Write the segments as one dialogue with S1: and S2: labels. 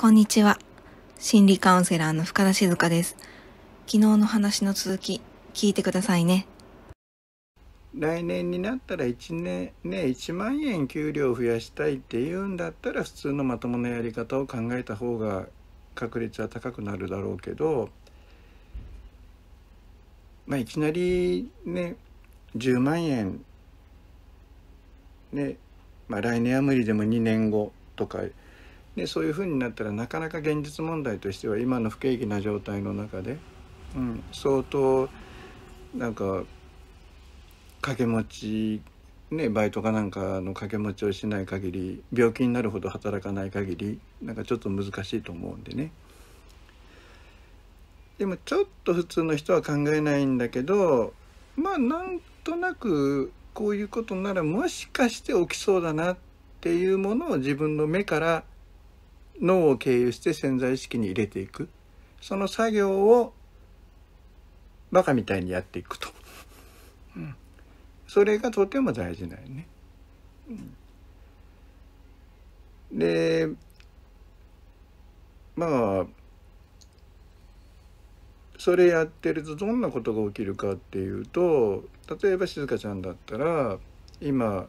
S1: こんにちは。心理カウンセラーの深田静香です。昨日の話の続き、聞いてくださいね。
S2: 来年になったら1年ね1万円給料増やしたいって言うんだったら普通のまともなやり方を考えた方が確率は高くなるだろうけど、まあ、いきなりね10万円ね、まあ、来年は無理でも2年後とかでそういうふうになったらなかなか現実問題としては今の不景気な状態の中で、うん、相当なんか掛け持ちね、バイトかなんかの掛け持ちをしない限り病気になるほど働かない限りなんかちょっと難しいと思うんでねでもちょっと普通の人は考えないんだけどまあなんとなくこういうことならもしかして起きそうだなっていうものを自分の目から脳を経由して潜在意識に入れていくその作業をバカみたいにやっていくと、うん、それがとても大事なよね。うん、でまあそれやってるとどんなことが起きるかっていうと例えば静香ちゃんだったら今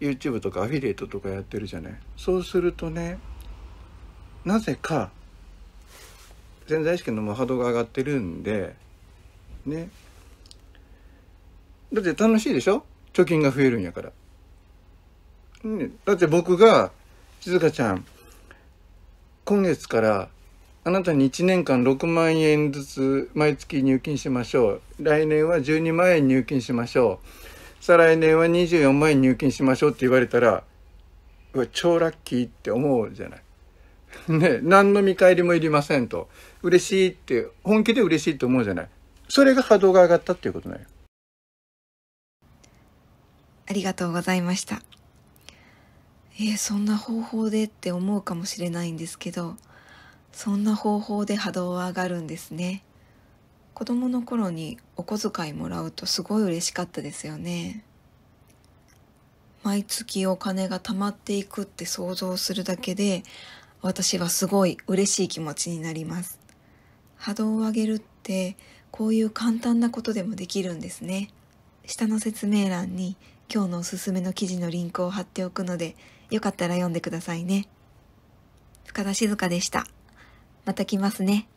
S2: YouTube とかアフィリエイトとかやってるじゃないそうするとねなぜか潜在意識の波動が上がってるんでねだって楽しいでしょ貯金が増えるんやから。ね、だって僕が静香ちゃん今月からあなたに1年間6万円ずつ毎月入金しましょう来年は12万円入金しましょう再来年は24万円入金しましょうって言われたらうわ超ラッキーって思うじゃない。ね、何の見返りもいりませんと。嬉しいって、本気で嬉しいと思うじゃない。それが波動が上がったっていうことだよ。
S1: ありがとうございました。えー、そんな方法でって思うかもしれないんですけど、そんな方法で波動は上がるんですね。子供の頃にお小遣いもらうとすごい嬉しかったですよね。毎月お金が貯まっていくって想像するだけで私はすごい嬉しい気持ちになります。波動を上げるってこういう簡単なことでもできるんですね。下の説明欄に今日のおすすめの記事のリンクを貼っておくので、よかったら読んでくださいね。深田静香でした。また来ますね。